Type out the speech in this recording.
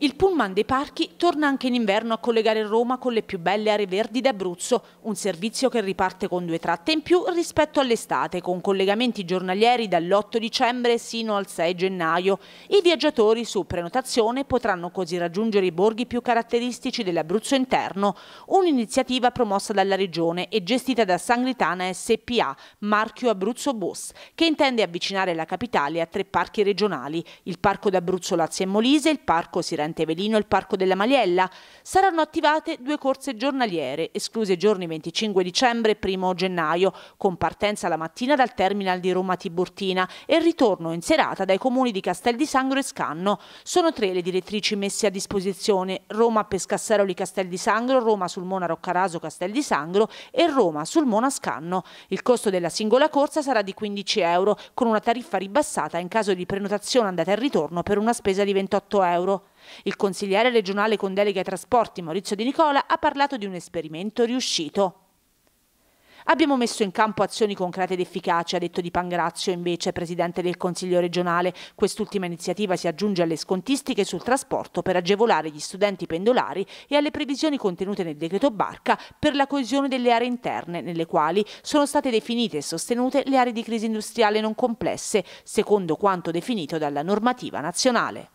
Il pullman dei parchi torna anche in inverno a collegare Roma con le più belle aree verdi d'Abruzzo, un servizio che riparte con due tratte in più rispetto all'estate, con collegamenti giornalieri dall'8 dicembre sino al 6 gennaio. I viaggiatori su prenotazione potranno così raggiungere i borghi più caratteristici dell'Abruzzo interno, un'iniziativa promossa dalla Regione e gestita da Sangritana SPA, marchio Abruzzo Bus, che intende avvicinare la capitale a tre parchi regionali, il Parco d'Abruzzo Lazio e Molise, il Parco Sirena Velino e il Parco della Maliella, saranno attivate due corse giornaliere, escluse i giorni 25 dicembre e 1 gennaio, con partenza la mattina dal terminal di Roma Tiburtina e ritorno in serata dai comuni di Castel di Sangro e Scanno. Sono tre le direttrici messe a disposizione, Roma Pescasseroli Castel di Sangro, Roma Sulmona Roccaraso Castel di Sangro e Roma Sulmona Scanno. Il costo della singola corsa sarà di 15 euro, con una tariffa ribassata in caso di prenotazione andata e ritorno per una spesa di 28 euro. Il consigliere regionale con delega ai trasporti Maurizio Di Nicola ha parlato di un esperimento riuscito. Abbiamo messo in campo azioni concrete ed efficaci, ha detto Di Pangrazio, invece, presidente del Consiglio regionale. Quest'ultima iniziativa si aggiunge alle scontistiche sul trasporto per agevolare gli studenti pendolari e alle previsioni contenute nel decreto Barca per la coesione delle aree interne, nelle quali sono state definite e sostenute le aree di crisi industriale non complesse, secondo quanto definito dalla normativa nazionale.